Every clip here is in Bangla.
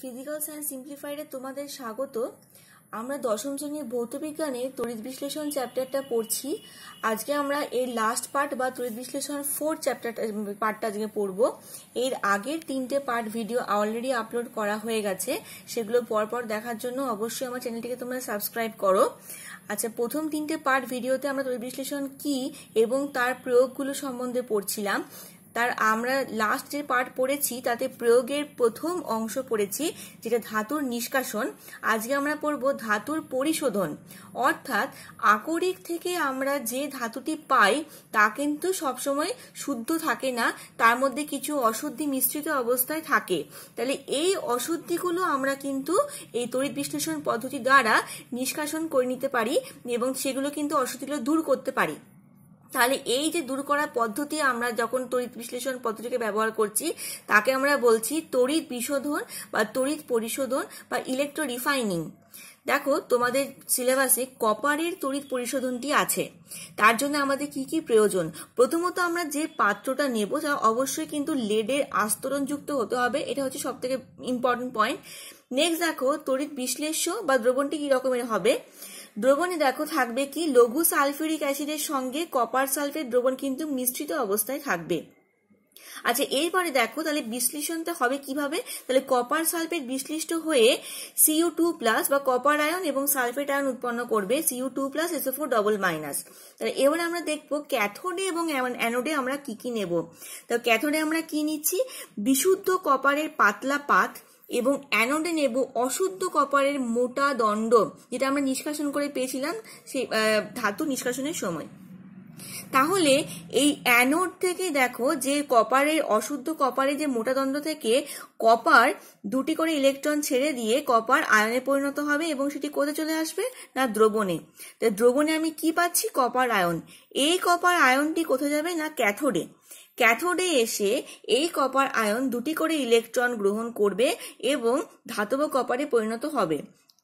ফিজিক্যাল সায়েন্স সিম্পলিফাইডে তোমাদের স্বাগত আমরা দশম শ্রেণীর বিজ্ঞানে তড়িৎ বিশ্লেষণ চ্যাপ্টারটা পড়ছি আজকে আমরা এর লাস্ট পার্ট বা তড়িৎ বিশ্লেষণ ফোর চ্যাপ্টারটা পার্টটা আজকে পড়ব এর আগের তিনটে পার্ট ভিডিও অলরেডি আপলোড করা হয়ে গেছে সেগুলো পরপর দেখার জন্য অবশ্যই আমার চ্যানেলটিকে তোমরা সাবস্ক্রাইব করো আচ্ছা প্রথম তিনটে পার্ট ভিডিওতে আমরা তড়িৎ বিশ্লেষণ কি এবং তার প্রয়োগগুলো সম্বন্ধে পড়ছিলাম তার আমরা লাস্ট যে পার্ট পড়েছি তাতে প্রয়োগের প্রথম অংশ পড়েছি যেটা ধাতুর নিষ্কাশন আজকে আমরা পড়ব ধাতুর পরিশোধন অর্থাৎ আকরিক থেকে আমরা যে ধাতুটি পাই তা কিন্তু সবসময় শুদ্ধ থাকে না তার মধ্যে কিছু অশুদ্ধি মিশ্রিত অবস্থায় থাকে তাহলে এই অশুদ্ধিগুলো আমরা কিন্তু এই তড়িৎ বিশ্লেষণ পদ্ধতি দ্বারা নিষ্কাশন করে নিতে পারি এবং সেগুলো কিন্তু অশুদ্ধিগুলো দূর করতে পারি তাহলে এই যে দূর করার পদ্ধতি আমরা যখন তড়িৎ বিশ্লেষণ পদ্ধতিকে ব্যবহার করছি তাকে আমরা বলছি তড়িৎ বিশোধন বা তড়িৎ পরিশোধন বা ইলেকট্রো রিফাইনিং দেখো তোমাদের সিলেবাসে কপারের তড়িৎ পরিশোধনটি আছে তার জন্য আমাদের কি কি প্রয়োজন প্রথমত আমরা যে পাত্রটা নেব তা অবশ্যই কিন্তু লেডের আস্তরণযুক্ত হতে হবে এটা হচ্ছে সব থেকে ইম্পর্টেন্ট পয়েন্ট নেক্সট দেখো তড়িৎ বিশ্লেষ্য বা দ্রবণটি কি রকমের হবে দ্রবণে দেখো থাকবে কি লঘু সালফিউরিক অ্যাসিডের সঙ্গে কপার সালফেট দ্রবণ কিন্তু মিশ্রিত অবস্থায় থাকবে আচ্ছা এরপরে দেখো তাহলে বিশ্লেষণটা হবে কিভাবে তাহলে কপার সালফেট বিশ্লিষ্ট হয়ে সিইউ টু প্লাস বা কপার আয়ন এবং সালফেট আয়ন উৎপন্ন করবে CU two plus SO four double minus তাহলে এবার আমরা দেখব ক্যাথোডে এবং অ্যানোডে আমরা কি কি নেব তো ক্যাথোডে আমরা কি নিচ্ছি বিশুদ্ধ কপারের পাতলা পাত এবং অ্যানোডে নেব অশুদ্ধ কপারের মোটা দণ্ড যেটা আমরা নিষ্কাশন করে পেয়েছিলাম সেই ধাতু নিষ্কাশনের সময় তাহলে এই অ্যানোড থেকে দেখো যে কপারের অশুদ্ধ কপারে যে মোটা দণ্ড থেকে কপার দুটি করে ইলেকট্রন ছেড়ে দিয়ে কপার আয়নে পরিণত হবে এবং সেটি কোথায় চলে আসবে না দ্রবণে দ্রবণে আমি কি পাচ্ছি কপার আয়ন এই কপার আয়নটি কোথায় যাবে না ক্যাথোডে ক্যাথোডে এসে এই কপার আয়ন দুটি করে ইলেকট্রন গ্রহণ করবে এবং ধাতব কপারে পরিণত হবে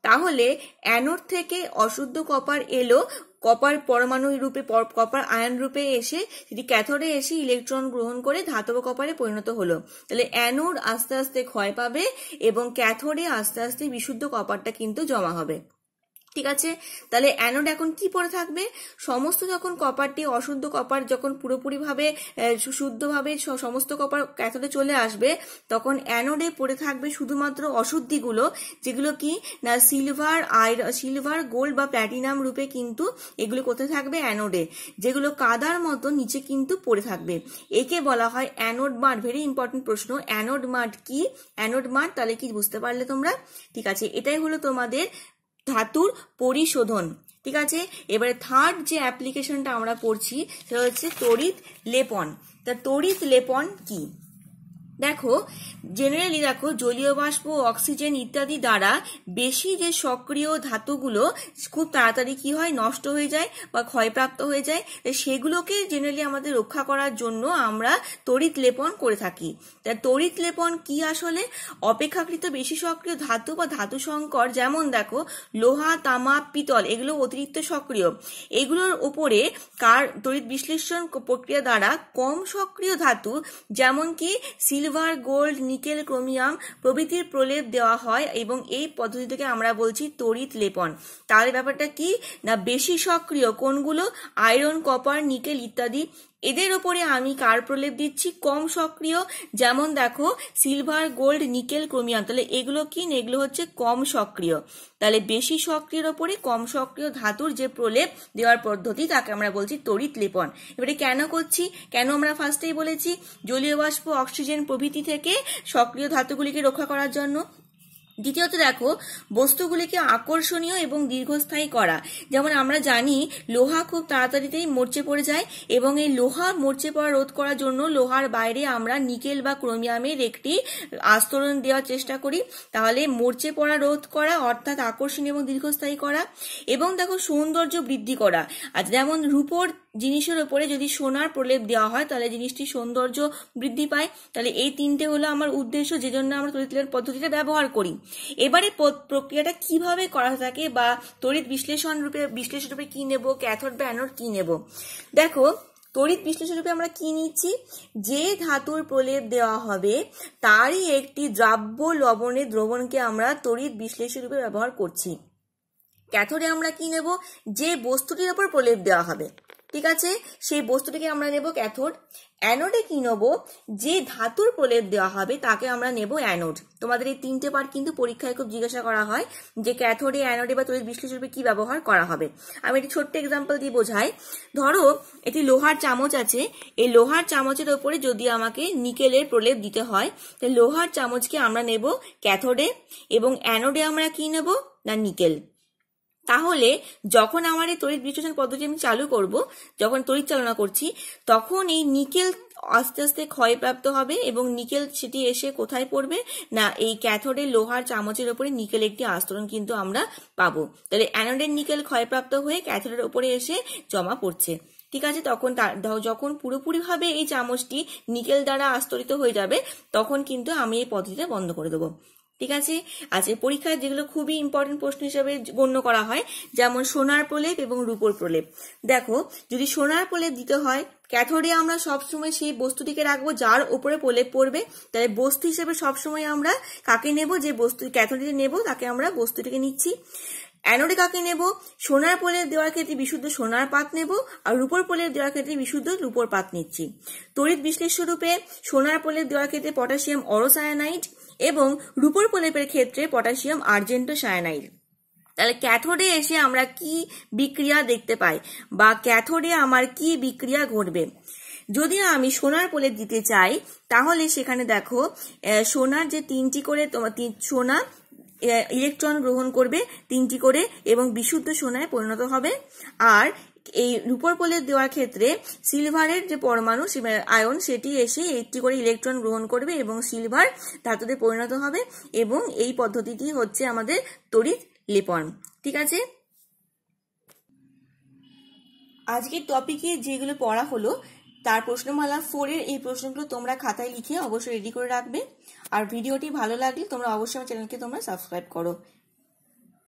তাহলে অ্যানোর থেকে অশুদ্ধ কপার এলো কপার পরমাণু রূপে কপার আয়ন রূপে এসে সেটি ক্যাথোডে এসে ইলেকট্রন গ্রহণ করে ধাতব কপারে পরিণত হলো তাহলে অ্যানোড আস্তে আস্তে ক্ষয় পাবে এবং ক্যাথোডে আস্তে আস্তে বিশুদ্ধ কপারটা কিন্তু জমা হবে ঠিক আছে তাহলে অ্যানোড এখন কি পরে থাকবে সমস্ত যখন কপারটি অশুদ্ধ কপার যখন পুরোপুরিভাবে শুদ্ধভাবে সমস্ত কপার ক্যাথোডে চলে আসবে তখন অ্যানোডে পড়ে থাকবে শুধুমাত্র অশুদ্ধিগুলো যেগুলো কি না সিলভার আয়র সিলভার গোল্ড বা প্ল্যাটিনাম রূপে কিন্তু এগুলো কোথায় থাকবে অ্যানোডে যেগুলো কাদার মতো নিচে কিন্তু পড়ে থাকবে একে বলা হয় অ্যানোড মাঠ ভেরি ইম্পর্টেন্ট প্রশ্ন অ্যানোড মাঠ কি অ্যানোড মাঠ তাহলে কি বুঝতে পারলে তোমরা ঠিক আছে এটাই হলো তোমাদের ধাতুর পরিশোধন ঠিক আছে এবারে থার্ড যে অ্যাপ্লিকেশনটা আমরা পড়ছি সেটা হচ্ছে তড়িৎ লেপন তা তড়িৎ লেপন কি দেখো জেনারেলি দেখো জলীয় বাষ্প অক্সিজেন ইত্যাদি দ্বারা বেশি যে সক্রিয় ধাতুগুলো খুব তাড়াতাড়ি কি হয় নষ্ট হয়ে যায় বা ক্ষয়প্রাপ্ত হয়ে যায় সেগুলোকে জেনারেলি আমাদের রক্ষা করার জন্য আমরা তড়িৎ লেপন করে থাকি তা তড়িৎ লেপন কি আসলে অপেক্ষাকৃত বেশি সক্রিয় ধাতু বা ধাতু সংকর যেমন দেখো লোহা তামা পিতল এগুলো অতিরিক্ত সক্রিয় এগুলোর ওপরে কার তড়িৎ বিশ্লেষণ প্রক্রিয়া দ্বারা কম সক্রিয় ধাতু যেমন কি সিলভার গোল্ড নিকেল ক্রোমিয়াম প্রভৃতির প্রলেপ দেওয়া হয় এবং এই পদ্ধতিটাকে আমরা বলছি তড়িৎ লেপন তাহলে ব্যাপারটা কি না বেশি সক্রিয় কোনগুলো আয়রন কপার নিকেল ইত্যাদি এদের উপরে আমি কার প্রলেপ দিচ্ছি কম সক্রিয় যেমন দেখো সিলভার গোল্ড নিকেল ক্রোমিয়াম তাহলে এগুলো কি এগুলো হচ্ছে কম সক্রিয় তাহলে বেশি সক্রিয়র ওপরে কম সক্রিয় ধাতুর যে প্রলেপ দেওয়ার পদ্ধতি তাকে আমরা বলছি তড়িৎ লেপন এবারে কেন করছি কেন আমরা ফার্স্টেই বলেছি জলীয় বাষ্প অক্সিজেন প্রভৃতি থেকে সক্রিয় ধাতুগুলিকে রক্ষা করার জন্য দ্বিতীয়ত দেখো বস্তুগুলিকে আকর্ষণীয় এবং দীর্ঘস্থায়ী করা যেমন আমরা জানি লোহা খুব তাড়াতাড়িতেই মরচে পড়ে যায় এবং এই লোহা মরচে পড়া রোধ করার জন্য লোহার বাইরে আমরা নিকেল বা ক্রোমিয়ামের একটি আস্তরণ দেওয়ার চেষ্টা করি তাহলে মরচে পড়া রোধ করা অর্থাৎ আকর্ষণীয় এবং দীর্ঘস্থায়ী করা এবং দেখো সৌন্দর্য বৃদ্ধি করা আর যেমন রূপর জিনিসের ওপরে যদি সোনার প্রলেপ দেওয়া হয় তাহলে জিনিসটি সৌন্দর্য বৃদ্ধি পায় তাহলে এই তিনটে হলো আমার উদ্দেশ্য যে জন্য আমরা তড়িৎ লেয়ার পদ্ধতিটা ব্যবহার করি এবারে প্রক্রিয়াটা কিভাবে করা থাকে বা তড়িৎ বিশ্লেষণ রূপে বিশ্লেষণ রূপে কি নেব ক্যাথড ব্যানর কি নেব দেখো তড়িৎ বিশ্লেষণ রূপে আমরা কি নিচ্ছি যে ধাতুর প্রলেপ দেওয়া হবে তারই একটি দ্রাব্য লবণের দ্রবণকে আমরা তড়িৎ বিশ্লেষণ রূপে ব্যবহার করছি ক্যাথরে আমরা কি নেব যে বস্তুটির ওপর প্রলেপ দেওয়া হবে ঠিক আছে সেই বস্তুটিকে আমরা নেব ক্যাথোড অ্যানোডে কি নেব যে ধাতুর প্রলেপ দেওয়া হবে তাকে আমরা নেব অ্যানোড তোমাদের এই তিনটে পার্ট কিন্তু পরীক্ষায় খুব জিজ্ঞাসা করা হয় যে ক্যাথোডে অ্যানোডে বা তড়িৎ বিশ্লেষণে কি ব্যবহার করা হবে আমি একটি ছোট্ট এক্সাম্পল দিয়ে বোঝাই ধরো এটি লোহার চামচ আছে এই লোহার চামচের ওপরে যদি আমাকে নিকেলের প্রলেপ দিতে হয় তাহলে লোহার চামচকে আমরা নেব ক্যাথোডে এবং অ্যানোডে আমরা কি নেব না নিকেল তাহলে যখন আমার এই তড়িৎ বিশ্লেষণ পদ্ধতি আমি চালু করব যখন তড়িৎ চালনা করছি তখন এই নিকেল আস্তে আস্তে ক্ষয়প্রাপ্ত হবে এবং নিকেল সেটি এসে কোথায় পড়বে না এই ক্যাথোডের লোহার চামচের ওপরে নিকেল একটি আস্তরণ কিন্তু আমরা পাবো তাহলে অ্যানোডের নিকেল ক্ষয়প্রাপ্ত হয়ে ক্যাথোডের ওপরে এসে জমা পড়ছে ঠিক আছে তখন যখন পুরোপুরিভাবে এই চামচটি নিকেল দ্বারা আস্তরিত হয়ে যাবে তখন কিন্তু আমি এই পদ্ধতিটা বন্ধ করে দেবো ঠিক আছে আজকের পরীক্ষায় যেগুলো খুবই ইম্পর্টেন্ট প্রশ্ন হিসাবে গণ্য করা হয় যেমন সোনার প্রলেপ এবং রূপোর প্রলেপ দেখো যদি সোনার প্রলেপ দিতে হয় ক্যাথোডে আমরা সবসময় সেই বস্তুটিকে রাখবো যার উপরে প্রলেপ পড়বে তাহলে বস্তু হিসেবে সবসময় আমরা কাকে নেব যে বস্তু ক্যাথোডে নেব তাকে আমরা বস্তুটিকে নিচ্ছি অ্যানোডে কাকে নেব সোনার পোলের দেওয়ার ক্ষেত্রে বিশুদ্ধ সোনার পাত নেব আর রূপোর পোলের দেওয়ার ক্ষেত্রে বিশুদ্ধ রূপোর পাত নিচ্ছি তড়িৎ বিশ্লেষ্য রূপে সোনার পোলের দেওয়ার ক্ষেত্রে পটাশিয়াম অরোসায়ানাইড এবং রুপোর প্রলেপের ক্ষেত্রে পটাশিয়াম আর্জেন্টো সায়ানাইড তাহলে ক্যাথোডে এসে আমরা কি বিক্রিয়া দেখতে পাই বা ক্যাথোডে আমার কি বিক্রিয়া ঘটবে যদি আমি সোনার পোলে দিতে চাই তাহলে সেখানে দেখো সোনার যে তিনটি করে তোমার সোনা ইলেকট্রন গ্রহণ করবে তিনটি করে এবং বিশুদ্ধ সোনায় পরিণত হবে আর এই রূপর পোলের দেওয়ার ক্ষেত্রে সিলভারের যে পরমাণু আয়ন সেটি এসে একটি করে ইলেকট্রন গ্রহণ করবে এবং সিলভার ধাতুতে পরিণত হবে এবং এই পদ্ধতিটি হচ্ছে আমাদের তড়িৎ লিপন ঠিক আছে আজকের টপিকে যেগুলো পড়া হলো তার প্রশ্নমালা ফোরের এই প্রশ্নগুলো তোমরা খাতায় লিখে অবশ্যই রেডি করে রাখবে আর ভিডিওটি ভালো লাগলে তোমরা অবশ্যই আমার চ্যানেলকে তোমরা সাবস্ক্রাইব করো